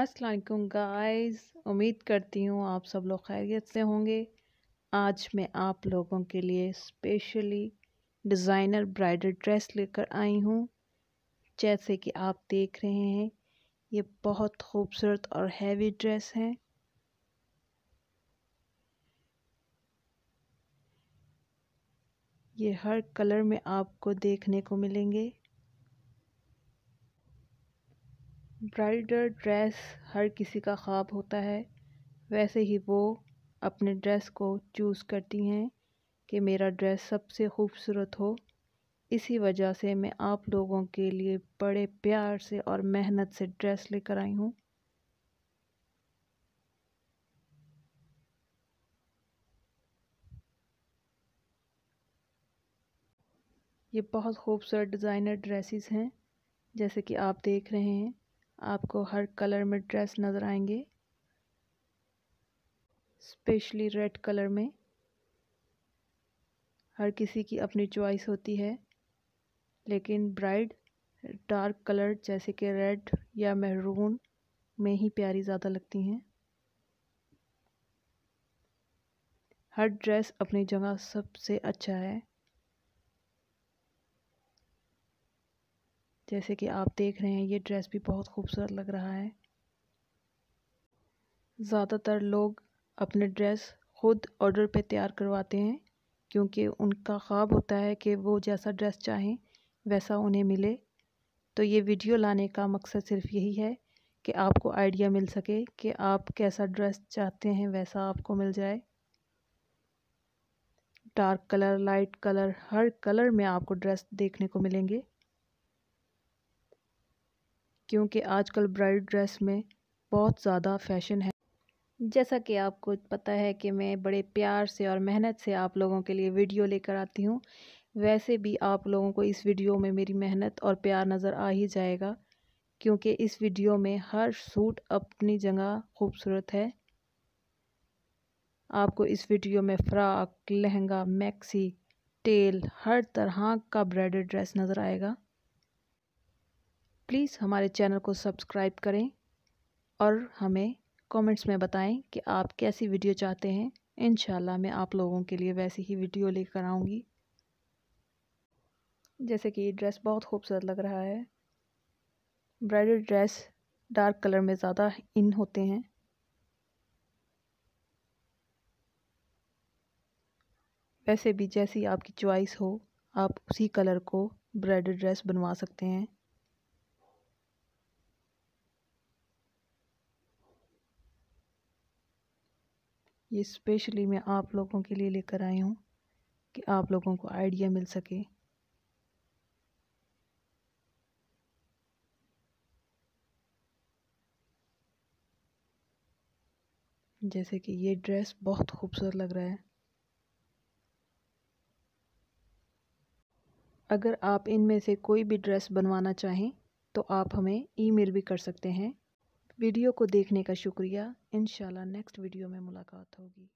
असलकुम गाइस उम्मीद करती हूँ आप सब लोग खैरियत से होंगे आज मैं आप लोगों के लिए स्पेशली डिज़ाइनर ब्राइडल ड्रेस लेकर आई हूँ जैसे कि आप देख रहे हैं ये बहुत खूबसूरत और हैवी ड्रेस है ये हर कलर में आपको देखने को मिलेंगे ब्राइडल ड्रेस हर किसी का ख्वाब होता है वैसे ही वो अपने ड्रेस को चूज़ करती हैं कि मेरा ड्रेस सबसे खूबसूरत हो इसी वजह से मैं आप लोगों के लिए बड़े प्यार से और मेहनत से ड्रेस लेकर आई हूँ ये बहुत खूबसूरत डिज़ाइनर ड्रेसेस हैं जैसे कि आप देख रहे हैं आपको हर कलर में ड्रेस नज़र आएंगे स्पेशली रेड कलर में हर किसी की अपनी चॉइस होती है लेकिन ब्राइड डार्क कलर जैसे कि रेड या मेहरून में ही प्यारी ज़्यादा लगती हैं हर ड्रेस अपनी जगह सबसे अच्छा है जैसे कि आप देख रहे हैं ये ड्रेस भी बहुत खूबसूरत लग रहा है ज़्यादातर लोग अपने ड्रेस खुद ऑर्डर पे तैयार करवाते हैं क्योंकि उनका ख्वाब होता है कि वो जैसा ड्रेस चाहें वैसा उन्हें मिले तो ये वीडियो लाने का मकसद सिर्फ यही है कि आपको आइडिया मिल सके कि आप कैसा ड्रेस चाहते हैं वैसा आपको मिल जाए डार्क कलर लाइट कलर हर कलर में आपको ड्रेस देखने को मिलेंगे क्योंकि आजकल ब्राइड ड्रेस में बहुत ज़्यादा फैशन है जैसा कि आपको पता है कि मैं बड़े प्यार से और मेहनत से आप लोगों के लिए वीडियो लेकर आती हूँ वैसे भी आप लोगों को इस वीडियो में मेरी मेहनत और प्यार नज़र आ ही जाएगा क्योंकि इस वीडियो में हर सूट अपनी जगह खूबसूरत है आपको इस वीडियो में फ़्राक लहंगा मैक्सी टेल हर तरह का ब्राइडल ड्रेस नज़र आएगा प्लीज़ हमारे चैनल को सब्सक्राइब करें और हमें कमेंट्स में बताएं कि आप कैसी वीडियो चाहते हैं इन मैं आप लोगों के लिए वैसी ही वीडियो लेकर आऊँगी जैसे कि ये ड्रेस बहुत खूबसूरत लग रहा है ब्राइडल ड्रेस डार्क कलर में ज़्यादा इन होते हैं वैसे भी जैसी आपकी चॉइस हो आप उसी कलर को ब्राइडल ड्रेस बनवा सकते हैं ये स्पेशली मैं आप लोगों के लिए लेकर आई हूँ कि आप लोगों को आइडिया मिल सके जैसे कि ये ड्रेस बहुत खूबसूरत लग रहा है अगर आप इनमें से कोई भी ड्रेस बनवाना चाहें तो आप हमें ईमेल भी कर सकते हैं वीडियो को देखने का शुक्रिया इंशाल्लाह नेक्स्ट वीडियो में मुलाकात होगी